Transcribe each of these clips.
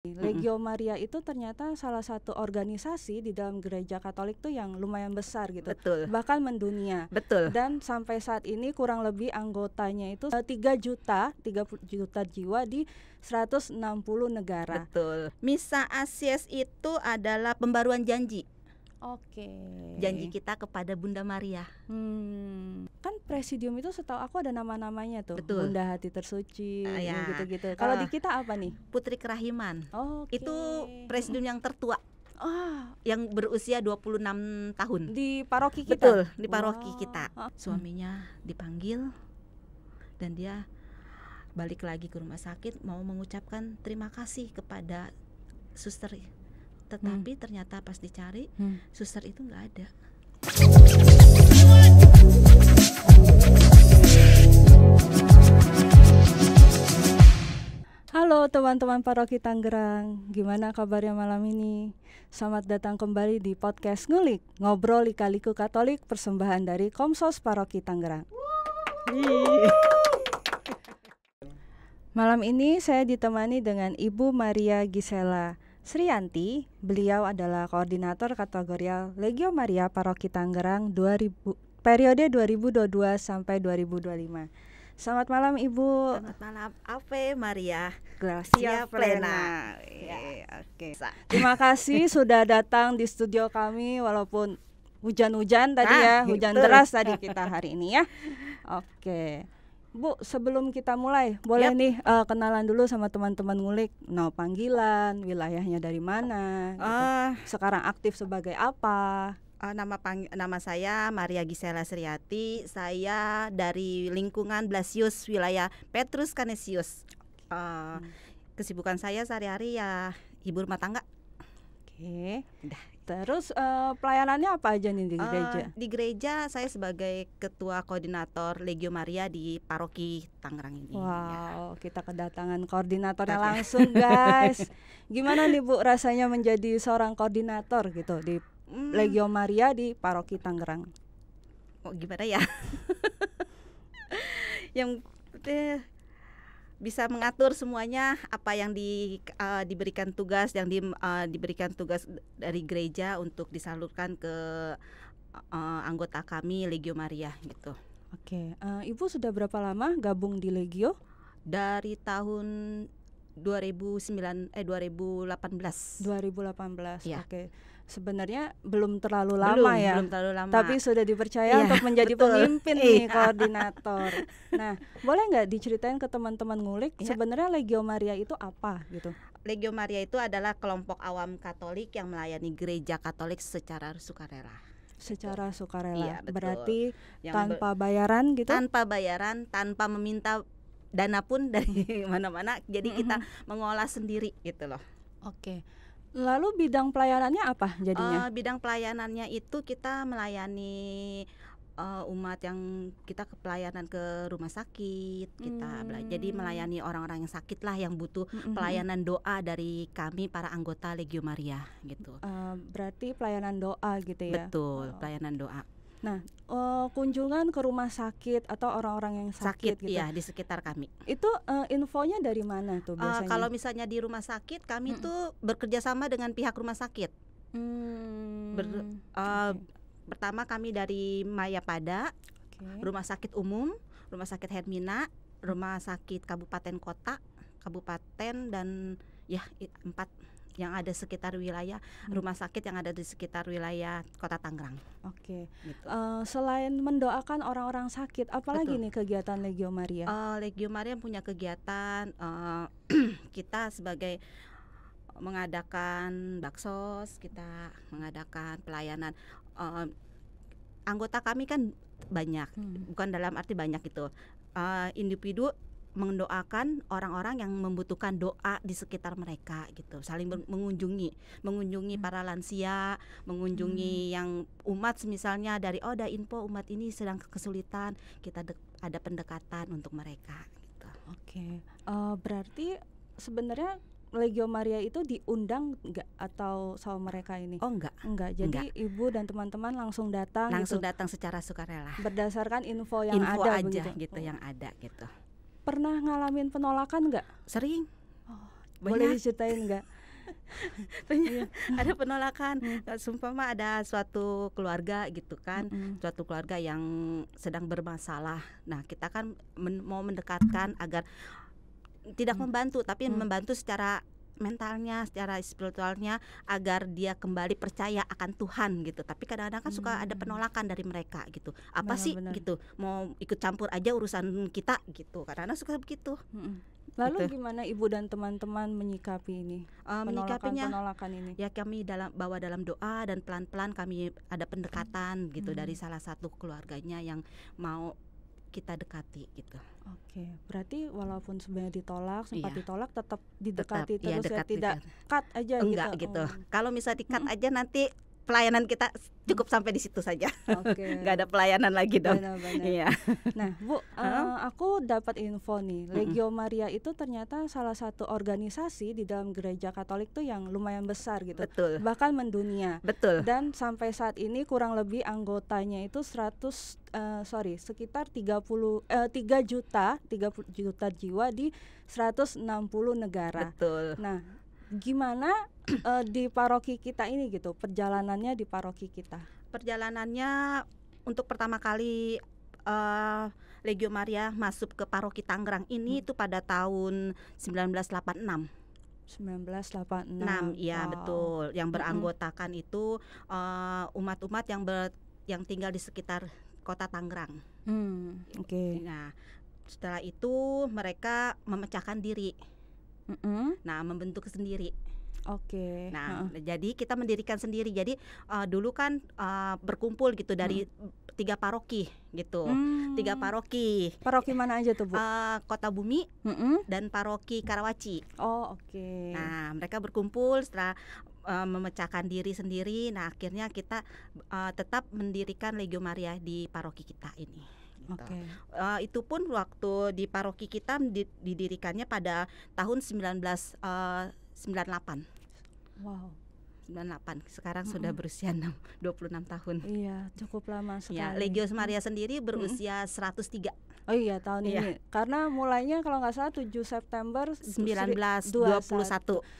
Legio Maria itu ternyata salah satu organisasi di dalam gereja Katolik tuh yang lumayan besar gitu, Betul. bahkan mendunia. Betul. Dan sampai saat ini kurang lebih anggotanya itu eh, tiga juta, 30 juta jiwa di 160 negara. Betul. Misa Asies itu adalah pembaruan janji Oke. Okay. Janji kita kepada Bunda Maria. Hmm. Kan presidium itu setahu aku ada nama-namanya tuh. Betul. Bunda Hati Tersuci, uh, ya. gitu-gitu. Eh, Kalau uh, di kita apa nih? Putri Kerahiman. Oh. Okay. Itu presidium yang tertua. Oh. Yang berusia 26 tahun. Di paroki kita. Betul, di paroki wow. kita. Ah. Suaminya dipanggil dan dia balik lagi ke rumah sakit mau mengucapkan terima kasih kepada suster tetapi hmm. ternyata pas dicari hmm. suster itu nggak ada Halo teman-teman paroki Tangerang, gimana kabarnya malam ini? Selamat datang kembali di podcast Ngulik, ngobrol ikaliku Katolik persembahan dari Komsos Paroki Tangerang. Malam ini saya ditemani dengan Ibu Maria Gisela. Srianti, beliau adalah koordinator kategorial Legio Maria Paroki Tangerang 2000, periode 2022 sampai 2025. Selamat malam Ibu. Selamat malam Ave Maria Gracia Plena. Plena. Ya. Iya, oke. Okay. Terima kasih sudah datang di studio kami walaupun hujan-hujan tadi ah, ya, gitu. hujan deras tadi kita hari ini ya. Oke. Okay. Bu, sebelum kita mulai, boleh yep. nih uh, kenalan dulu sama teman-teman ngulik. No panggilan, wilayahnya dari mana, uh, gitu. Ah. sekarang aktif sebagai apa? Uh, nama pang nama saya Maria Gisela Seriati. Saya dari lingkungan Blasius wilayah Petrus Canisius. Uh, hmm. Kesibukan saya sehari-hari ya ibu rumah tangga. Oke, okay. udah. Terus uh, pelayanannya apa aja nih di eh, gereja? Uh, di gereja saya sebagai ketua koordinator Legio Maria di paroki Tangerang ini. Ya. Wow, ya. kita kedatangan koordinatornya iya. langsung, guys. Gimana nih Bu rasanya menjadi seorang koordinator gitu di hmm. Legio Maria di paroki Tangerang? Oh, gimana ya? Yang eh, bisa mengatur semuanya apa yang di, uh, diberikan tugas yang di, uh, diberikan tugas dari gereja untuk disalurkan ke uh, anggota kami Legio Maria gitu. Oke, okay. uh, Ibu sudah berapa lama gabung di Legio? Dari tahun 2009 eh 2018. 2018. Ya. Oke. Okay. Sebenarnya belum terlalu lama ya. Belum terlalu lama. Tapi sudah dipercaya ya, untuk menjadi betul. pemimpin iya. nih koordinator. Nah, boleh nggak diceritain ke teman-teman ngulik ya. sebenarnya Legio Maria itu apa gitu? Legio Maria itu adalah kelompok awam Katolik yang melayani gereja Katolik secara sukarela secara sukarela. Iya, Berarti yang tanpa bayaran gitu? Tanpa bayaran, tanpa meminta dana pun dari hmm. mana-mana jadi mm -hmm. kita hmm. mengolah sendiri gitu loh oke Lalu bidang pelayanannya apa jadinya? Uh, bidang pelayanannya itu kita melayani uh, umat yang kita ke pelayanan ke rumah sakit kita hmm. jadi melayani orang-orang yang sakit lah yang butuh hmm, hmm. pelayanan doa dari kami para anggota Legio Maria gitu uh, berarti pelayanan doa gitu ya betul oh. pelayanan doa Nah, uh, kunjungan ke rumah sakit atau orang-orang yang sakit, sakit gitu. Iya, di sekitar kami. Itu uh, infonya dari mana tuh eh, biasanya? Uh, kalau misalnya di rumah sakit, kami -mm. tuh bekerja sama dengan pihak rumah sakit. Hmm. Ber, uh, okay. Pertama kami dari Mayapada, okay. rumah sakit umum, rumah sakit Hermina, rumah sakit kabupaten kota, kabupaten dan ya empat yang ada sekitar wilayah hmm. rumah sakit yang ada di sekitar wilayah Kota Tangerang. Oke. Gitu. Uh, selain mendoakan orang-orang sakit, apalagi Betul. nih kegiatan Legio Maria? Uh, Legio Maria punya kegiatan uh, kita sebagai mengadakan baksos, kita mengadakan pelayanan. Uh, anggota kami kan banyak, hmm. bukan dalam arti banyak itu. Uh, individu mendoakan orang-orang yang membutuhkan doa di sekitar mereka gitu saling mengunjungi mengunjungi hmm. para lansia mengunjungi hmm. yang umat misalnya dari oh ada info umat ini sedang kesulitan kita ada pendekatan untuk mereka gitu oke okay. uh, eh, berarti sebenarnya Legio Maria itu diundang enggak atau sama mereka ini? Oh enggak. Enggak. Jadi enggak. ibu dan teman-teman langsung datang. Langsung gitu. datang secara sukarela. Berdasarkan info yang info ada aja begitu, gitu oh. yang ada gitu pernah ngalamin penolakan nggak? Sering. Oh, boleh diceritain nggak? Iya. ada penolakan. Hmm. Sumpah mah ada suatu keluarga gitu kan, hmm. suatu keluarga yang sedang bermasalah. Nah kita kan men mau mendekatkan agar tidak hmm. membantu, tapi hmm. membantu secara mentalnya, secara spiritualnya agar dia kembali percaya akan Tuhan gitu. Tapi kadang-kadang kan hmm. suka ada hmm. penolakan dari mereka gitu. Apa benar, sih benar. gitu? Mau ikut campur aja urusan kita gitu. karena kadang suka begitu. Hmm. Gitu. Lalu gitu. gimana ibu dan teman-teman menyikapi ini? Uh, menyikapinya penolakan ini. Ya kami dalam bawa dalam doa dan pelan-pelan kami ada pendekatan hmm. gitu hmm. dari salah satu keluarganya yang mau kita dekati gitu. Oke, berarti walaupun sebenarnya ditolak, sempat iya. ditolak tetap didekati tetap, iya, terus ya, dekat, ya tidak dekat. Gitu. cut aja gitu. Enggak gitu. gitu. Kalau misalnya di cut hmm. aja nanti pelayanan kita cukup sampai di situ saja. Okay. Gak ada pelayanan lagi dong. Iya. Yeah. Nah, Bu, uh, aku dapat info nih, Legio Maria itu ternyata salah satu organisasi di dalam gereja Katolik tuh yang lumayan besar gitu. Betul. Bahkan mendunia. Betul. Dan sampai saat ini kurang lebih anggotanya itu 100 uh, eh, sorry, sekitar 30 uh, 3 juta, 30 juta jiwa di 160 negara. Betul. Nah, gimana uh, di paroki kita ini gitu perjalanannya di paroki kita perjalanannya untuk pertama kali uh, Legio Maria masuk ke paroki Tangerang ini hmm. itu pada tahun 1986 1986 6, iya wow. betul yang beranggotakan hmm. itu eh, umat-umat uh, yang ber, yang tinggal di sekitar kota Tangerang hmm, oke okay. nah setelah itu mereka memecahkan diri mm -hmm. nah membentuk sendiri Oke. Okay. Nah, uh. jadi kita mendirikan sendiri. Jadi uh, dulu kan uh, berkumpul gitu dari hmm. tiga paroki gitu, hmm. tiga paroki. Paroki mana aja tuh bu? Uh, Kota Bumi hmm dan paroki Karawaci. Oh oke. Okay. Nah, mereka berkumpul setelah uh, memecahkan diri sendiri. Nah, akhirnya kita uh, tetap mendirikan Legio Maria di paroki kita ini gitu. Okay. Uh, eh, itu pun waktu di paroki kita didirikannya pada tahun 1998. Eh, wow. 98. Sekarang mm -hmm. sudah berusia 6, 26 tahun. Iya, cukup lama iya, sekali. Ya, Legio Maria sendiri berusia mm -hmm. 103. Oh iya, tahun iya. ini. Karena mulainya kalau nggak salah 7 September 1921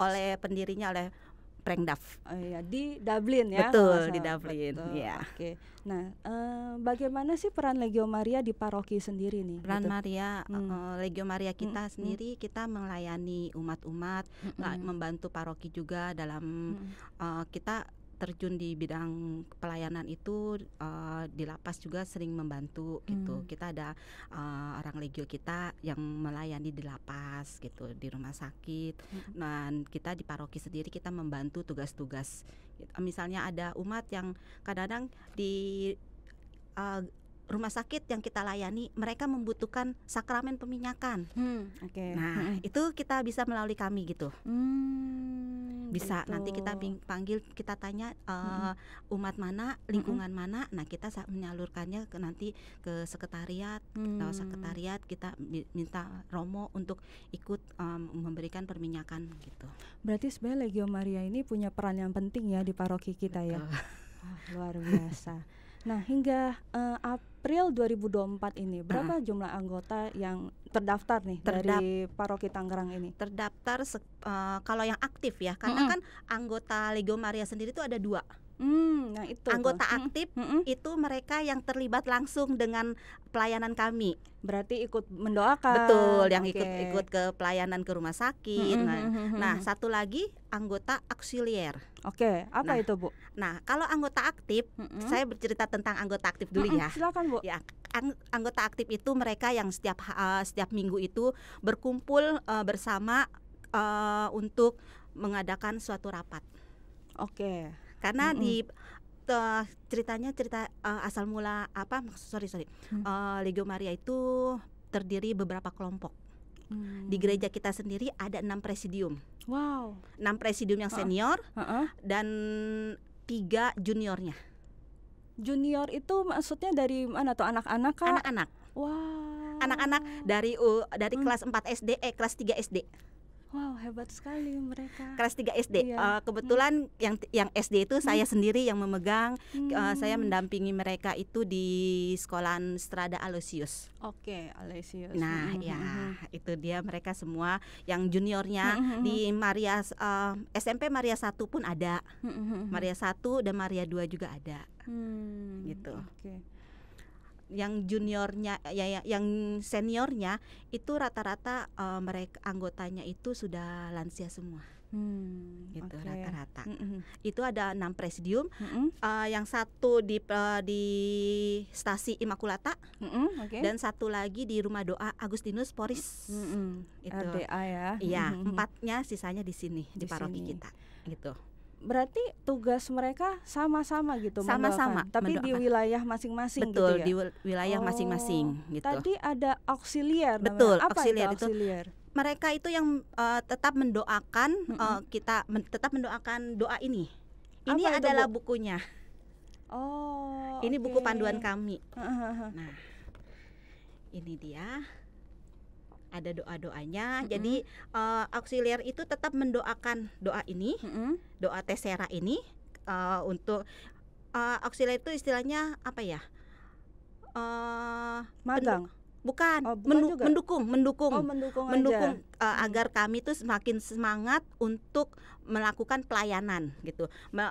oleh pendirinya oleh Duff. Oh iya, di Dublin ya. Betul, di Dublin. Betul. Ya. Oke. Okay. Nah, eh, bagaimana sih peran Legio Maria di paroki sendiri nih? Gitu? Peran gitu? Maria hmm. Eh, eh, Legio Maria hmm, kita hmm. sendiri kita melayani umat-umat, hmm, hmm. membantu paroki juga dalam hmm. uh, kita terjun di bidang pelayanan itu uh, di lapas juga sering membantu gitu. Hmm. Kita ada uh, orang legio kita yang melayani di lapas gitu, di rumah sakit. Hmm. Dan kita di paroki sendiri kita membantu tugas-tugas. Misalnya ada umat yang kadang-kadang di uh, rumah sakit yang kita layani mereka membutuhkan sakramen peminyakan. Hmm, Oke. Okay. Nah hmm. itu kita bisa melalui kami gitu. Hmm bisa gitu. nanti kita panggil kita tanya uh, umat mana lingkungan mana nah kita menyalurkannya ke nanti ke sekretariat hmm. atau sekretariat kita minta romo untuk ikut um, memberikan perminyakan gitu berarti sebenarnya legio maria ini punya peran yang penting ya di paroki kita ya. Betul. ya oh, luar biasa Nah, hingga uh, April 2024 ini berapa uh jumlah anggota yang terdaftar nih Terdap dari paroki Tangerang ini? Terdaftar uh, kalau yang aktif ya, karena -hmm. kan anggota Legio Maria sendiri itu ada dua. Hmm, nah itu anggota hmm, aktif hmm. itu mereka yang terlibat langsung dengan pelayanan kami. Berarti ikut mendoakan. Betul, yang okay. ikut ikut ke pelayanan ke rumah sakit. Hmm, hmm, nah, hmm, nah satu lagi anggota auxiliar. Oke, okay, apa nah, itu bu? Nah kalau anggota aktif, hmm. saya bercerita tentang anggota aktif dulu hmm, ya. Silakan bu. Ya, anggota aktif itu mereka yang setiap uh, setiap minggu itu berkumpul uh, bersama uh, untuk mengadakan suatu rapat. Oke karena mm -hmm. di uh, ceritanya cerita uh, asal mula apa maksud sorry sorry hmm. uh, Legio Maria itu terdiri beberapa kelompok hmm. di mm. gereja kita sendiri ada enam presidium wow enam presidium yang senior uh -uh. dan tiga juniornya junior itu maksudnya dari mana tuh anak-anak kan? anak-anak wow anak-anak dari uh, dari mm. kelas 4 SD eh kelas 3 SD Wow, hebat sekali mereka. Kelas 3 SD. Iya. Uh, kebetulan hmm. yang yang SD itu hmm. saya sendiri yang memegang. Eh, hmm. Uh, saya mendampingi mereka itu di sekolah Strada Aloysius. Oke, okay, Aloysius. Nah, hmm. ya hmm, hmm. itu dia mereka semua yang juniornya hmm. hmm di Maria uh, eh, SMP Maria 1 pun ada. Hmm. Maria 1 dan Maria 2 juga ada. Hmm. Gitu. Oke. Okay yang juniornya eh, ya, ya yang seniornya itu rata-rata uh, eh, mereka anggotanya itu sudah lansia semua. Hmm, gitu okay. rata-rata. Mm -hmm. Itu ada enam presidium. Mm -hmm. uh, yang satu di uh, di stasi Imakulata. Mm -hmm, okay. Dan satu lagi di Rumah Doa Agustinus Poris. Mm -hmm. Itu. RDA ya. Iya, mm -hmm. empatnya sisanya di sini di, di paroki kita. Gitu berarti tugas mereka sama-sama gitu sama-sama tapi mendoakan. di wilayah masing-masing gitu betul gitu ya? di wilayah masing-masing oh, gitu tadi ada auxiliar betul apa auxiliar itu, auxiliar? mereka itu yang uh, tetap mendoakan mm -hmm. uh, kita men tetap mendoakan doa ini ini apa adalah bu bukunya oh ini okay. buku panduan kami nah ini dia ada doa-doanya. Mm -hmm. Jadi uh, auxiliar itu tetap mendoakan doa ini, mm -hmm. doa tesera ini uh, untuk uh, auxiliar itu istilahnya apa ya? Uh, magang. Bukan, oh, bukan mendu mendukung, mendukung, oh, mendukung, mendukung Uh, agar kami tuh semakin semangat untuk melakukan pelayanan gitu.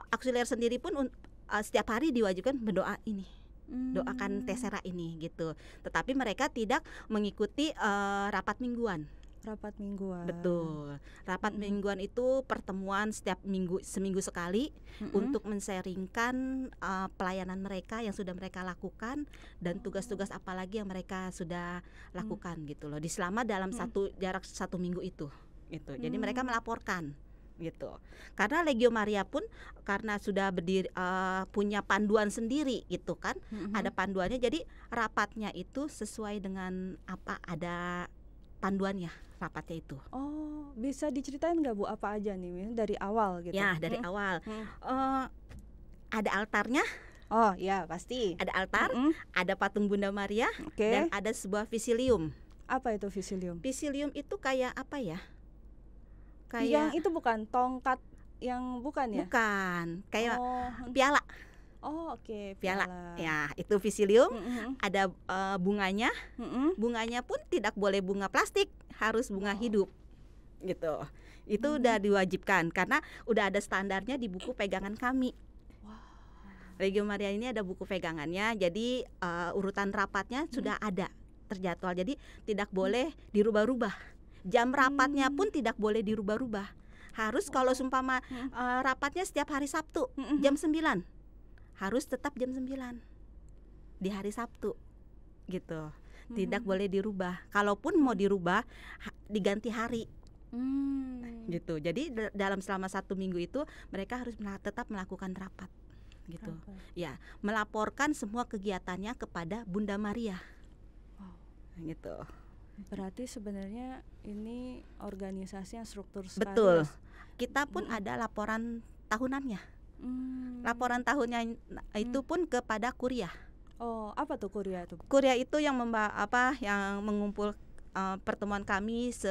Auxiliar sendiri pun uh, setiap hari diwajibkan berdoa ini doakan tesera ini gitu. Tetapi mereka tidak mengikuti uh, rapat mingguan. Rapat mingguan. Betul. Rapat mingguan itu pertemuan setiap minggu seminggu sekali hmm untuk menseringkan uh, pelayanan mereka yang sudah mereka lakukan dan tugas-tugas apa lagi yang mereka sudah lakukan mm. gitu loh. Di selama dalam satu jarak satu minggu itu gitu. Jadi mm. mereka melaporkan gitu. Karena Legio Maria pun karena sudah berdiri uh, punya panduan sendiri gitu kan. Mm -hmm. Ada panduannya jadi rapatnya itu sesuai dengan apa ada panduannya rapatnya itu. Oh, bisa diceritain nggak Bu apa aja nih dari awal gitu? Ya dari hmm. awal. Hmm. Uh, ada altarnya. Oh ya pasti. Ada altar, mm -hmm. ada patung Bunda Maria, okay. dan ada sebuah visilium. Apa itu visilium? Visilium itu kayak apa ya? kayak yang itu bukan tongkat yang bukan ya? Bukan, kayak oh. piala. Oh oke okay, piala. piala ya itu visilium mm -hmm. ada uh, bunganya mm -hmm. bunganya pun tidak boleh bunga plastik harus bunga oh. hidup gitu itu mm -hmm. udah diwajibkan karena udah ada standarnya di buku pegangan kami Regio Maria ini ada buku pegangannya jadi uh, urutan rapatnya -hmm. sudah ada terjadwal jadi tidak boleh dirubah-rubah Jam rapatnya hmm. pun tidak boleh dirubah-rubah. Harus oh. kalau sumpama uh, hmm. eh, rapatnya setiap hari Sabtu hmm. jam 9. Harus tetap jam 9. Di hari Sabtu. Gitu. Tidak boleh dirubah. Kalaupun mau dirubah diganti hari. Hmm. gitu jadi dalam selama satu minggu itu mereka harus tetap melakukan rapat gitu ya melaporkan semua kegiatannya kepada Bunda Maria gitu Berarti sebenarnya ini organisasi yang struktur sekali. Betul. Ya? Kita pun hmm. ada laporan tahunannya. Hmm. Laporan tahunnya itu mm. pun kepada kuria. Oh, apa tuh kuria itu? Kuria itu yang memba apa yang mengumpul uh, pertemuan kami se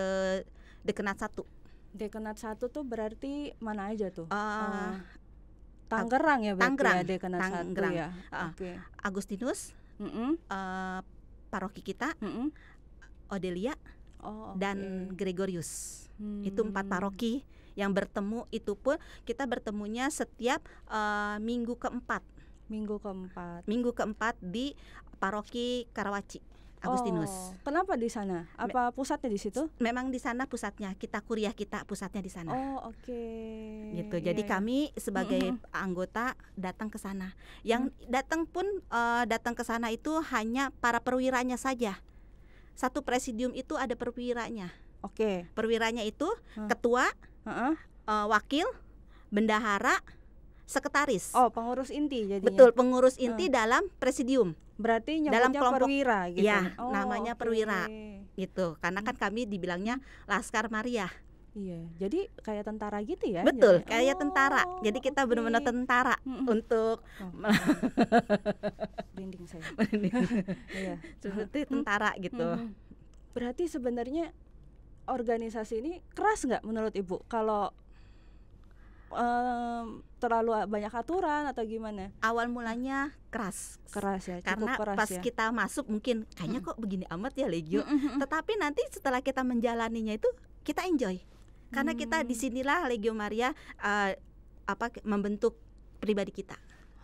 dekenat satu. Dekenat satu tuh berarti mana aja tuh? Uh, uh, Tangerang ya berarti tanggerang ya dekenat Tangerang. satu ya. Uh, Oke. Okay. Agustinus, mm -mm. Uh, paroki kita, mm -mm. Odelia oh, okay. dan Gregorius. Hmm. Itu empat hmm. paroki yang bertemu itu pun kita bertemunya setiap uh, minggu keempat. Minggu keempat. Minggu keempat di paroki Karawaci. Agustinus. Oh, kenapa di sana? Apa pusatnya di situ? Memang di sana pusatnya. Kita kuliah kita pusatnya di sana. Oh, oke. Okay. Gitu. Iya, Jadi yeah, kami sebagai mm -hmm. anggota datang ke sana. Yang mm. datang pun uh, datang ke sana itu hanya para perwiranya saja satu presidium itu ada perwiranya. Oke. Okay. Perwiranya itu hmm. ketua, uh uh, wakil, bendahara, sekretaris. Oh, pengurus inti jadinya. Betul, pengurus inti hmm. dalam presidium. Berarti dalam kelompok perwira gitu. Ya, oh, namanya okay. perwira. Gitu. Karena kan hmm. kami dibilangnya Laskar Maria. Iya, jadi kayak tentara gitu ya? Betul, jadi, kayak oh, tentara. Jadi kita okay. benar-benar tentara mm untuk oh. saya. saya. Iya, seperti tentara gitu. Mm-hmm. Berarti sebenarnya organisasi ini keras nggak menurut ibu? Kalau um, terlalu banyak aturan atau gimana? Awal mulanya keras. Keras ya. Karena keras pas ya. kita masuk mungkin kayaknya kok begini amat ya Legio. Mm -hmm. Tetapi nanti setelah kita menjalaninya itu kita enjoy karena hmm. kita disinilah Legio Maria uh, apa membentuk pribadi kita.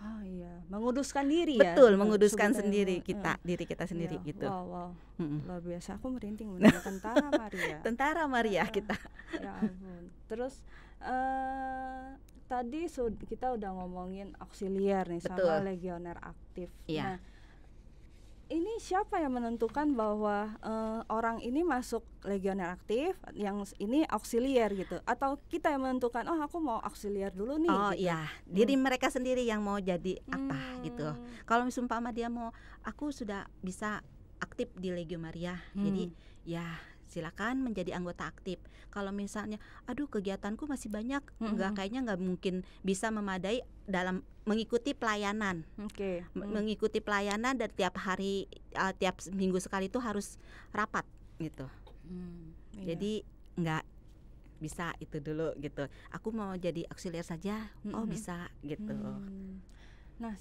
Oh iya, menguduskan diri Betul, ya. Betul, gitu, menguduskan sendiri kita, iya. diri kita sendiri iya. gitu. Wow, wow. mm Luar biasa. Aku merinding tentara Maria. Tentara Maria kita. Ya ampun. Terus uh, tadi kita udah ngomongin auxiliar nih Betul. sama legioner aktif. Iya. Nah, ini siapa yang menentukan bahwa uh, orang ini masuk legioner aktif, yang ini auxiliar gitu, atau kita yang menentukan, oh aku mau auxiliar dulu nih. Oh gitu. iya, hmm. diri mereka sendiri yang mau jadi apa hmm. gitu. Kalau misalnya dia mau, aku sudah bisa aktif di Legio Maria, hmm. jadi ya silakan menjadi anggota aktif. Kalau misalnya, aduh kegiatanku masih banyak, mm nggak hmm. kayaknya nggak mungkin bisa memadai dalam mengikuti pelayanan. Okay. Hmm. Mengikuti pelayanan dan tiap hari uh, tiap minggu sekali itu harus rapat gitu. Hmm, iya. Jadi nggak bisa itu dulu gitu. Aku mau jadi auxiliary saja. Oh, -hmm. Oh, bisa gitu. Hmm. Nah,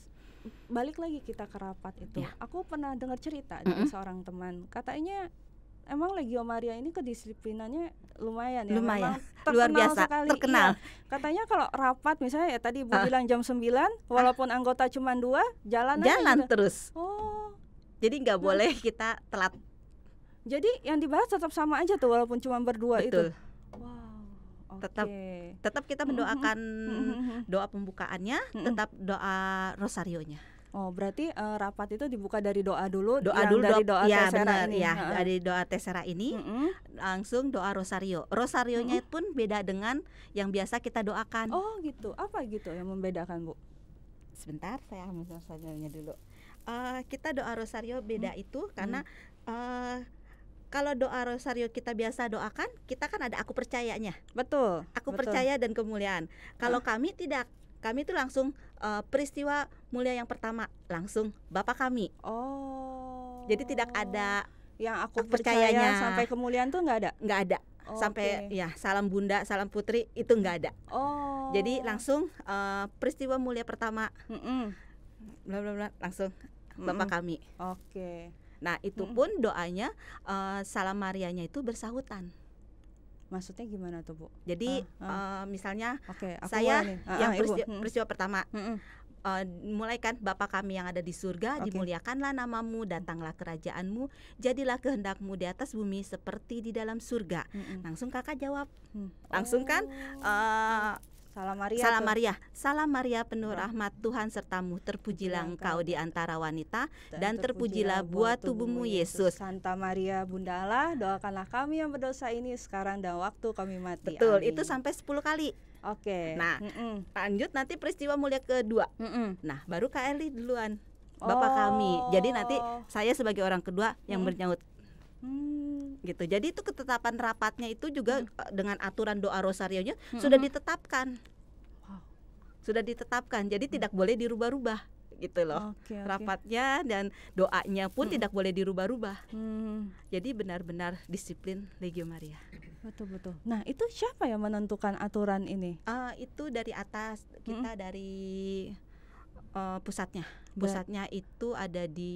balik lagi kita ke rapat itu. Yeah. Aku pernah dengar cerita mm -hmm. dari seorang teman. Katanya emang Legio Maria ini kedisiplinannya lumayan ya. Lumayan. Memang terkenal Luar biasa, sekali. terkenal. Iya. Katanya kalau rapat misalnya ya tadi Ibu uh. Ah. bilang jam 9, ah. walaupun uh. anggota cuma dua, jalan Jalan aja gitu. terus. Oh. Jadi nggak boleh kita telat. Jadi yang dibahas tetap sama aja tuh walaupun cuma berdua Betul. itu. Wow. Okay. Tetap tetap kita mm-hmm. mendoakan mm -hmm. doa pembukaannya, mm -hmm. tetap doa rosarionya. Oh, berarti uh, rapat itu dibuka dari doa dulu, doa dulu dari doa ya, tesera bener, ini. Ya, ya dari doa tesera ini mm -hmm. langsung doa rosario. Rosarionya mm -hmm. pun beda dengan yang biasa kita doakan. Oh, gitu. Apa gitu yang membedakan, Bu? Sebentar, saya ambil rosarionya dulu. Uh, kita doa rosario beda mm -hmm. itu karena mm. uh, kalau doa rosario kita biasa doakan, kita kan ada aku percayanya. Betul. Aku betul. percaya dan kemuliaan. Kalau ah. kami tidak kami itu langsung uh, peristiwa mulia yang pertama langsung bapak kami. Oh. Jadi tidak ada yang aku percayanya sampai kemuliaan tuh nggak ada. Nggak ada. Oh, sampai okay. ya salam bunda, salam putri itu nggak ada. Oh. Jadi langsung uh, peristiwa mulia pertama. Mm -mm. Bla bla bla langsung mm bapak kami. Oke. Okay. Nah, itu mm. pun doanya uh, salam Marianya itu bersahutan. Maksudnya gimana tuh Bu? Jadi uh, uh. Uh, misalnya okay, aku saya uh, yang uh, peristiwa, hmm. peristiwa pertama Uh, uh. Uh, mulai kan Bapak kami yang ada di surga okay. dimuliakanlah namamu datanglah kerajaanmu jadilah kehendakmu di atas bumi seperti di dalam surga mm langsung kakak jawab mm. langsung kan, oh. kan uh, Salam Maria. Salam Maria. Salam Maria penuh rahmat Tuhan sertamu terpujilah iya, engkau di antara wanita dan terpujilah buah tubuhmu Yesus. Santa Maria Bunda Allah, doakanlah kami yang berdosa ini sekarang dan waktu kami mati. Betul, Amin. itu sampai 10 kali. Oke. Nah, mm -mm. lanjut nanti peristiwa mulia kedua. Mm -mm. Nah, baru Kak Eli duluan. Bapak oh. kami. Jadi nanti oh. saya sebagai orang kedua yang mm. bernyaut Hmm. gitu. Jadi itu ketetapan rapatnya itu juga hmm. Eh, dengan aturan doa rosario hmm. sudah hmm. ditetapkan. Sudah ditetapkan. Jadi hmm. tidak boleh dirubah-rubah gitu loh. Okay, okay. Rapatnya dan doanya pun hmm. tidak boleh dirubah-rubah. Hmm. Jadi benar-benar disiplin Legio Maria. Betul betul. Nah, itu siapa yang menentukan aturan ini? Uh, itu dari atas, kita hmm. dari uh, eh, pusatnya. Pusatnya Ber itu ada di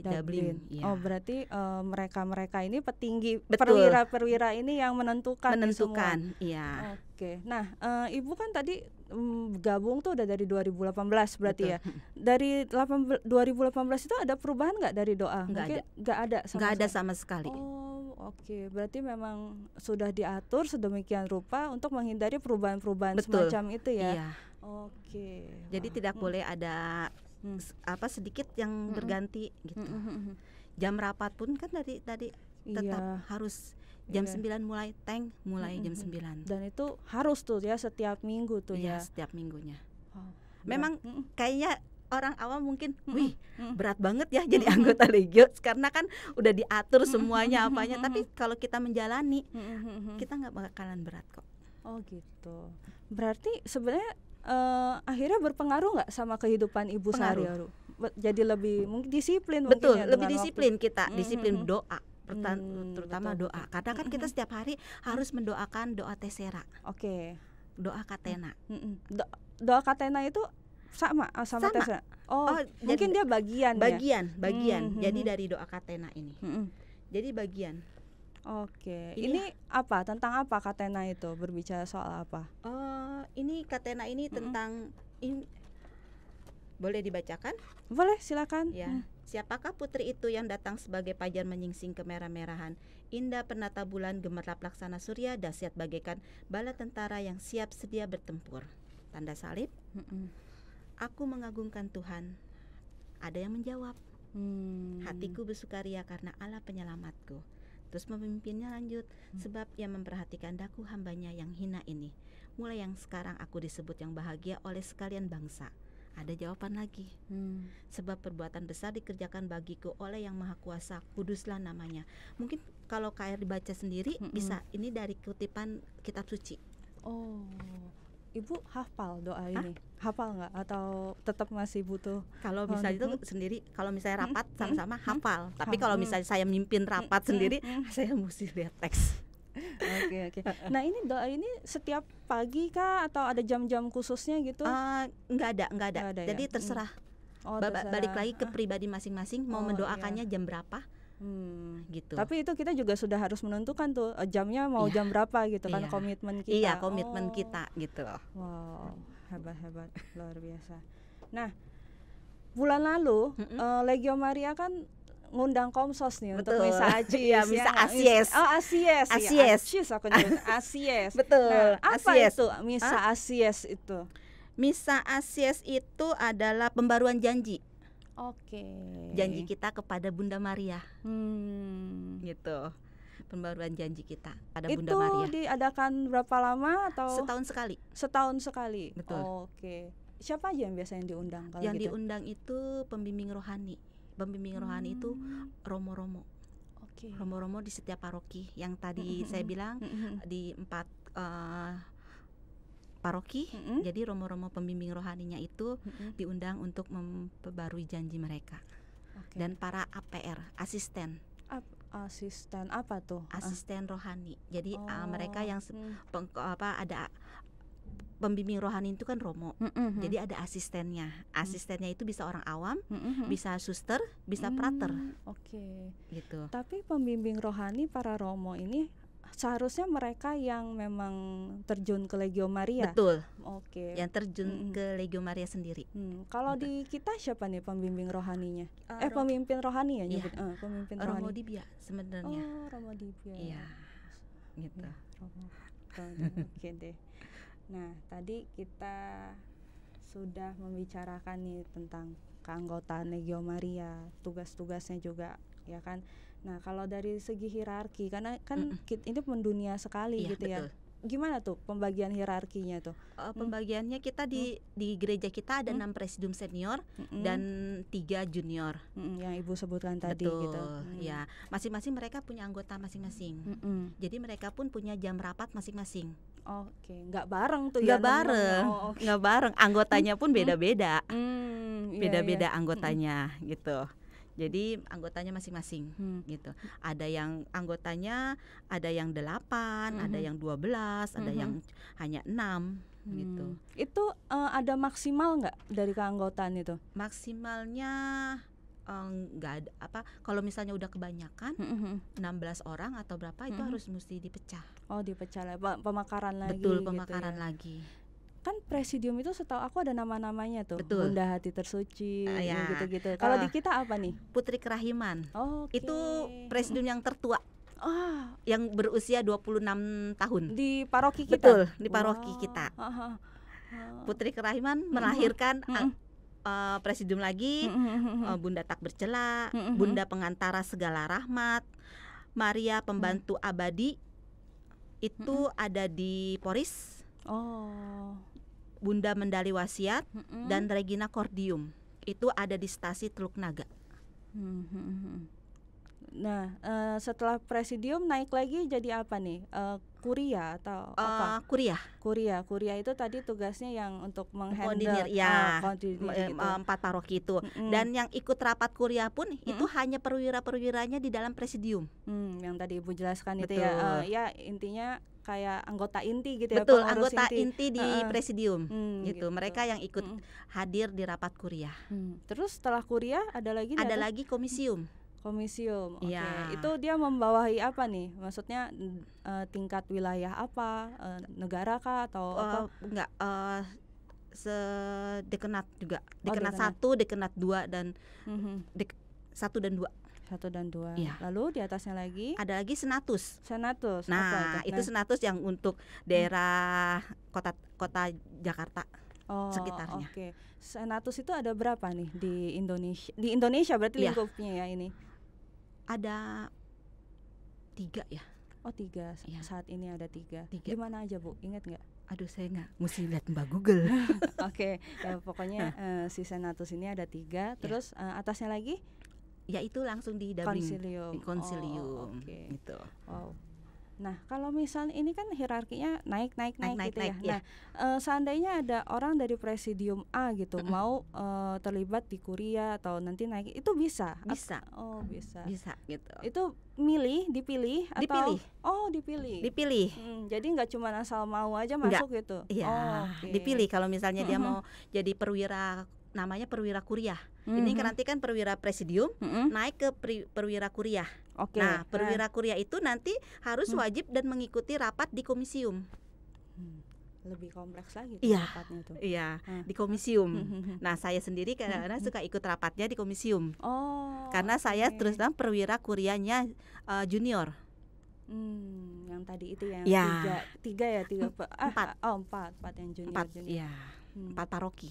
Dublin. Dublin. Ya. Oh, berarti eh, mereka-mereka uh, ini petinggi perwira-perwira ini yang menentukan menentukan, iya. Oke. Okay. Nah, uh, Ibu kan tadi um, gabung tuh udah dari 2018 berarti Betul. ya. Dari 18, 2018 itu ada perubahan nggak dari doa? Nggak ada. Nggak ada sama ada sama sekali. Oh, oke. Berarti memang sudah diatur sedemikian rupa untuk menghindari perubahan-perubahan semacam itu ya. Iya Oke. Jadi tidak hmm. boleh ada hmm. apa sedikit yang hmm. hmm. berganti hmm, gitu. Hmm, hmm. Jam rapat pun kan dari tadi iya. tetap iya. harus jam iya. 9 mulai tank mulai hmm. jam 9. Dan itu harus tuh ya setiap minggu tuh iya, ya. setiap minggunya. Oh. Memang hmm. kayaknya orang awam mungkin, wih berat banget ya jadi anggota legio karena kan udah diatur semuanya apanya. Tapi kalau kita menjalani, kita nggak bakalan berat kok. Oh gitu. Berarti sebenarnya uh, akhirnya berpengaruh nggak sama kehidupan ibu sehari-hari? Jadi lebih mungkin ya disiplin mm-hmm. hmm, Betul, mungkin ya, lebih disiplin waktu. kita, disiplin mm -hmm. doa hmm, terutama betul. doa karena kan kita mm-hmm. setiap hari harus mendoakan doa tesera oke okay. doa katena mm-hmm. do, doa katena itu sama eh, sama, sama. tesera oh, oh mungkin jadi, dia bagian bagian ya? bagian hmm, jadi dari doa katena ini hmm. jadi bagian Oke, ini, iya. ini apa tentang apa Katena itu berbicara soal apa? Uh, ini Katena ini -hmm. tentang in, boleh dibacakan? Boleh, silakan. Ya. Mm. Siapakah putri itu yang datang sebagai pajar menyingsing kemerah-merahan? Indah penata bulan gemerlap laksana surya dahsyat bagaikan bala tentara yang siap sedia bertempur. Tanda salib. Mm-mm. Aku mengagungkan Tuhan. Ada yang menjawab. Hmm. Hatiku bersukaria karena Allah penyelamatku. Terus memimpinnya lanjut, hmm. sebab ia memperhatikan daku hambanya yang hina ini. Mulai yang sekarang aku disebut yang bahagia oleh sekalian bangsa. Ada jawaban lagi. Hmm. Sebab perbuatan besar dikerjakan bagiku oleh yang maha kuasa, kuduslah namanya. Mungkin kalau KR dibaca sendiri hmm. bisa. Ini dari kutipan kitab suci. Oh, ibu hafal doa ini? Hafal nggak atau tetap masih butuh? Kalau misalnya itu sendiri, kalau misalnya hmm? rapat hmm? sama-sama hmm? hafal. Tapi kalau misalnya saya mimpin rapat sendiri, saya mesti lihat teks. Oke oke. Nah ini doa ini setiap pagi kah atau ada jam-jam khususnya gitu? Uh, nggak ada nggak ada. Nggak ada. Ya? Jadi ya? terserah. Oh, terserah. Balik lagi ke pribadi masing-masing mau oh, iya. mendoakannya iya. jam berapa Hmm. gitu. Tapi itu kita juga sudah harus menentukan tuh eh, jamnya mau iya, jam berapa gitu kan iya. komitmen kita. Iya, komitmen oh. kita gitu. Wow, hebat-hebat luar biasa. Nah, bulan lalu mm -hmm. uh, Legio Maria kan ngundang Komsos nih Betul. untuk Misa Aji ya, Misa Asies. Oh, Asies. Asies. Ya, Asies aku Asies. Betul. Nah, apa Asies. itu Misa Asies itu? Misa Asies itu adalah pembaruan janji. Oke. Okay. Janji kita kepada Bunda Maria. Hmm. Gitu. Pembaruan janji kita pada Bunda Maria. Itu diadakan berapa lama atau? Setahun sekali. Setahun sekali. Betul. Oh, Oke. Okay. Siapa aja yang biasanya diundang kalau Yang gitu? diundang itu pembimbing rohani. Pembimbing hmm. rohani itu hmm. romo-romo. Oke. -romo. Okay. Romo-romo di setiap paroki yang tadi hmm, hmm, saya bilang di empat uh, paroki. Mm-hmm. Jadi romo-romo pembimbing rohaninya itu mm-hmm. diundang untuk memperbarui janji mereka. Okay. Dan para APR, asisten. A asisten apa tuh? Ah. Asisten uh. rohani. Jadi ah, oh. uh, mereka yang hmm. apa ada pembimbing rohani itu kan romo. Mm -hmm. Jadi ada asistennya. Asistennya itu bisa orang awam, mm -hmm. bisa suster, bisa mm prater. Oke. Okay. Gitu. Tapi pembimbing rohani para romo ini seharusnya mereka yang memang terjun ke Legio Maria. Betul. Oke. Okay. Yang terjun mm -hmm. ke Legio Maria sendiri. Hmm. Kalau di kita siapa nih pembimbing rohaninya? Uh, eh pemimpin rohani ya Iya. Uh, pemimpin rohani. Dibia sebenarnya. Oh, Dibia. Iya. Gitu. Ya, Romo. Oke deh. Nah, tadi kita sudah membicarakan nih tentang keanggotaan Legio Maria, tugas-tugasnya juga ya kan. Nah, kalau dari segi hierarki karena kan mm -mm. ini mendunia sekali iya, gitu ya. gimana tuh pembagian hierarkinya tuh? Uh, pembagiannya kita di hmm. di gereja kita ada hmm. enam hmm. presidium senior hmm. dan tiga junior. Hmm, yang ibu sebutkan tadi Betul, gitu. Hmm. Ya, masing-masing mereka punya anggota masing-masing. Hmm. Jadi mereka pun punya jam rapat masing-masing. Oke, okay. nggak bareng tuh nggak ya? Nggak bareng, oh, okay. nggak bareng. Anggotanya pun beda-beda. Beda-beda hmm. yeah, iya, iya. yeah. anggotanya hmm. gitu. Jadi anggotanya masing-masing hmm. gitu. Ada yang anggotanya ada yang 8, hmm. ada yang 12, hmm. ada yang hanya 6 hmm. gitu. Itu uh, ada maksimal nggak dari keanggotaan itu? Maksimalnya eh, nggak ada apa kalau misalnya udah kebanyakan mm-hmm. 16 hmm, hmm. orang atau berapa mm-hmm. itu hmm. harus mesti dipecah. Oh, dipecah lagi pemakaran lagi. Betul, gitu pemakaran gitu ya. lagi kan presidium itu setahu aku ada nama-namanya tuh Betul. bunda hati tersuci uh, ya. gitu-gitu kalau uh, di kita apa nih putri kerahiman oh, okay. itu presidium yang tertua Oh. yang berusia 26 tahun di paroki kita. Betul, di paroki wow. kita. Ah, putri Kerahiman melahirkan mm-hmm. Uh, presidium lagi, mm-hmm. uh, Bunda Tak Bercela, mm-hmm. Bunda Pengantara Segala Rahmat, Maria Pembantu mm-hmm. Abadi itu mm-hmm. ada di Poris. Oh. Bunda Mendali Wasiat mm -hmm. dan Regina Cordium. Itu ada di stasi Teluk Naga. Mm -hmm. hmm, hmm, hmm. Nah, uh, setelah presidium naik lagi jadi apa nih? Uh, kuria atau uh, apa? Kuria. Kuria, kuria itu tadi tugasnya yang untuk menghandle ya, uh, gitu. empat paroki itu. Mm-hmm. Dan yang ikut rapat kuria pun mm-hmm. itu hanya perwira-perwiranya di dalam presidium. Hmm, yang tadi Ibu jelaskan Betul. itu ya. Uh, ya intinya kayak anggota inti gitu Betul, ya. Betul, anggota inti, inti di uh, presidium Mm, gitu. gitu. Mereka yang ikut hmm. hadir di rapat kuria. Hmm. Terus setelah kuria ada lagi Ada lagi komisium. Komisium. Oke. Okay. Ya. Itu dia membawahi apa nih? Maksudnya uh, tingkat wilayah apa? Uh, negara kah atau uh, apa? Enggak uh, se dekenat juga. Oh, dekenat oh, satu, dekenat dua dan mm-hmm. dek satu dan dua. Satu dan dua. Ya. Lalu di atasnya lagi ada lagi senatus. Senatus. Nah, itu? itu nah. senatus yang untuk hmm. daerah hmm. kota kota Jakarta oh, sekitarnya. Okay. Senatus itu ada berapa nih di Indonesia? Di Indonesia berarti yeah. lingkupnya ya ini ada tiga ya oh tiga ya. saat ini ada tiga, tiga. gimana aja bu ingat nggak aduh saya nggak mesti lihat mbak Google oke okay, eh, ya, pokoknya uh, si senatus ini ada tiga iya. terus ya. uh, atasnya lagi yaitu langsung di Konsilium. Konsilium. Oh, okay. gitu. Wow. Nah, kalau misalnya ini kan hierarkinya naik naik naik, naik gitu naik, ya. Naik, iya. nah, ya. Uh, seandainya ada orang dari presidium A gitu uh -uh. mau uh, terlibat di kuria atau nanti naik itu bisa. Bisa. At- oh, bisa. Bisa gitu. Itu milih, dipilih atau Oh, dipilih. Dipilih. Hmm, jadi nggak cuma asal mau aja masuk Enggak. gitu. Iya. Oh, okay. Dipilih kalau misalnya uh -huh. dia mau jadi perwira namanya perwira kuria. Mm -hmm. Ini kan nanti kan perwira presidium mm -hmm. naik ke perwira kuria. Okay. Nah, nah. perwira kuria itu nanti harus hmm. wajib dan mengikuti rapat di komisium. Hmm lebih kompleks lagi iya rapatnya itu. iya hmm. di komisium hmm, hmm, hmm. nah saya sendiri karena suka ikut rapatnya di komisium oh karena saya terus terang perwira kurianya uh, eh, junior hmm yang tadi itu yang ya. tiga tiga ya tiga ah, empat ah, oh empat empat yang junior empat, junior ya hmm. empat paroki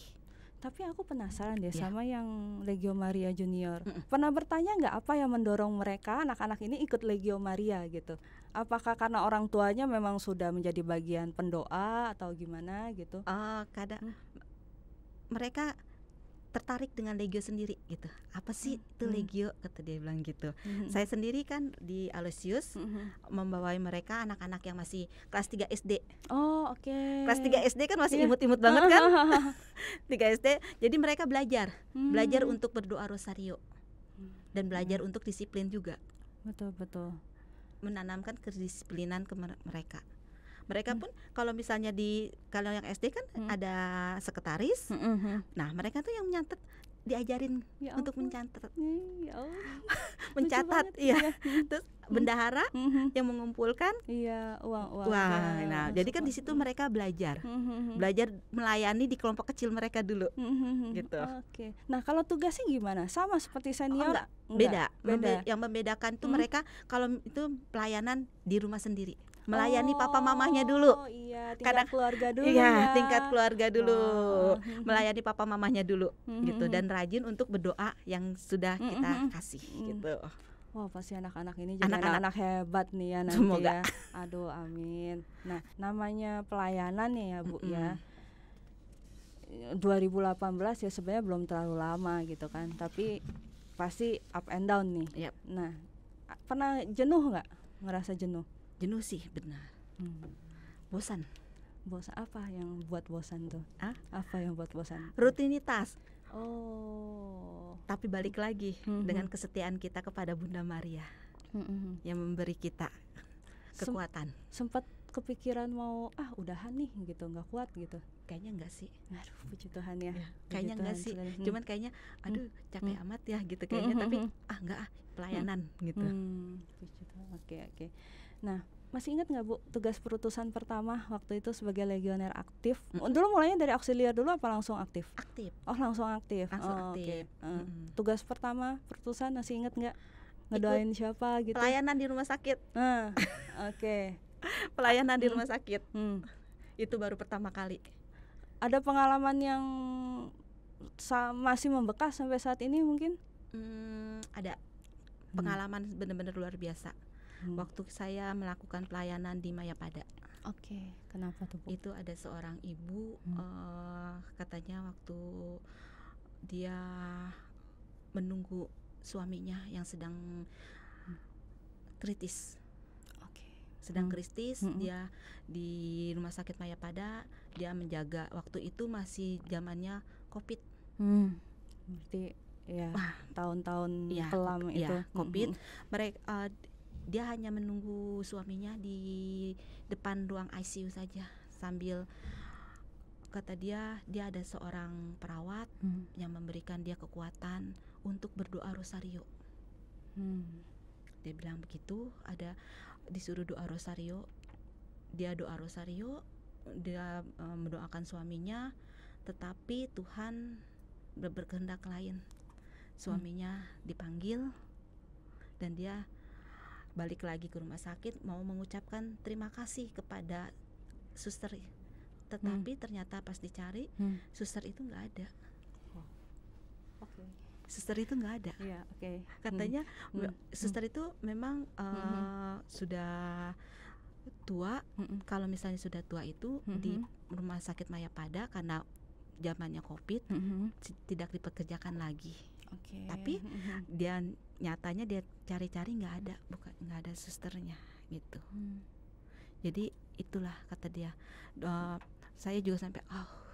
tapi aku penasaran deh yeah. sama yang Legio Maria Junior. Mm -mm. Pernah bertanya nggak apa yang mendorong mereka anak-anak ini ikut Legio Maria gitu? Apakah karena orang tuanya memang sudah menjadi bagian pendoa atau gimana gitu? Oh, kadang hmm. mereka tertarik dengan legio sendiri gitu apa sih hmm. itu hmm. legio kata dia bilang gitu hmm. saya sendiri kan di Aloysius hmm. hmm. membawai mereka anak-anak yang masih kelas 3 SD oh oke okay. kelas 3 SD kan masih iya. imut-imut yeah. banget kan 3 SD jadi mereka belajar hmm. belajar untuk berdoa rosario hmm. dan belajar hmm. untuk disiplin juga betul betul menanamkan kedisiplinan ke mereka mereka hmm. pun kalau misalnya di kalau yang SD kan hmm. ada sekretaris. Hmm. hmm, hmm. Nah, mereka tuh yang mencatat diajarin ya untuk ya mencatat. Ya mencatat ya, Terus bendahara hmm yang mengumpulkan iya uang-uang. Wah, ya. nah jadi kan di situ mereka belajar. hmm Belajar melayani di kelompok kecil mereka dulu. hmm Gitu. Oke. Nah, kalau tugasnya gimana? Sama seperti oh, senior? Oh, enggak. Enggak. Beda. Beda. yang membedakan tuh hmm mereka kalau itu pelayanan di rumah sendiri melayani oh, papa mamahnya dulu. Iya, tingkat Kadang, keluarga dulu. Iya, ya. tingkat keluarga oh. dulu. Wow. Melayani papa mamahnya dulu hmm, gitu hmm, hmm. dan rajin untuk berdoa yang sudah kita kasih gitu. Wah wow, pasti anak-anak ini jadi anak-anak hebat nih ya nanti Semoga. ya. Aduh amin. Nah namanya pelayanan nih ya bu mm -hmm. ya. 2018 ya sebenarnya belum terlalu lama gitu kan tapi pasti up and down nih. Yep. Nah pernah jenuh nggak ngerasa jenuh? jenuh sih benar hmm. bosan bosan apa yang buat bosan tuh ah apa yang buat bosan rutinitas oh tapi balik lagi hmm. dengan hmm. kesetiaan kita kepada Bunda Maria hmm. hmm, hmm. yang memberi kita kekuatan sempat kepikiran mau ah udahan nih gitu nggak kuat gitu kayaknya enggak sih aduh puji Tuhan ya, ya kayaknya enggak sih hmm. cuman kayaknya aduh hmm. capek hmm. amat ya gitu kayaknya hmm. tapi hmm. ah enggak ah hmm. pelayanan hmm. gitu hmm. puji Tuhan oke okay, oke okay. nah masih ingat nggak bu tugas perutusan pertama waktu itu sebagai legioner aktif mm -hmm. dulu mulainya dari auxiliar dulu apa langsung aktif aktif oh langsung aktif langsung oh, aktif okay. Eh, -hmm. tugas pertama perutusan masih ingat nggak ngedoain Ikut siapa gitu pelayanan di rumah sakit uh, oke okay. pelayanan di hmm. rumah sakit hmm. itu baru pertama kali ada pengalaman yang masih membekas sampai saat ini mungkin hmm, ada hmm. pengalaman hmm. benar-benar luar biasa hmm. waktu saya melakukan pelayanan di Mayapada oke okay. kenapa tuh Bu? itu ada seorang ibu hmm. uh, katanya waktu dia menunggu suaminya yang sedang hmm. kritis sedang kritis hmm. dia di rumah sakit Mayapada dia menjaga waktu itu masih zamannya covid hmm. berarti ya tahun-tahun ya, kelam ya, itu iya, covid hmm. mereka uh, eh, dia hanya menunggu suaminya di depan ruang ICU saja sambil kata dia dia ada seorang perawat hmm. yang memberikan dia kekuatan untuk berdoa rosario hmm. dia bilang begitu ada disuruh doa rosario dia doa rosario dia e, mendoakan suaminya tetapi Tuhan ber berkehendak lain suaminya dipanggil dan dia balik lagi ke rumah sakit mau mengucapkan terima kasih kepada suster tetapi hmm. ternyata pas dicari hmm. suster itu nggak ada oh. okay suster itu nggak ada. Iya, okay. Katanya hmm. suster hmm. itu memang uh, hmm. Eh, sudah tua. Hmm. Kalau misalnya sudah tua itu hmm. di rumah sakit Maya Pada karena zamannya Covid hmm. tidak dipekerjakan lagi. Okay. Tapi hmm. dia nyatanya dia cari-cari nggak -cari ada, bukan nggak ada susternya gitu. Hmm. Jadi itulah kata dia. Uh, saya juga sampai oh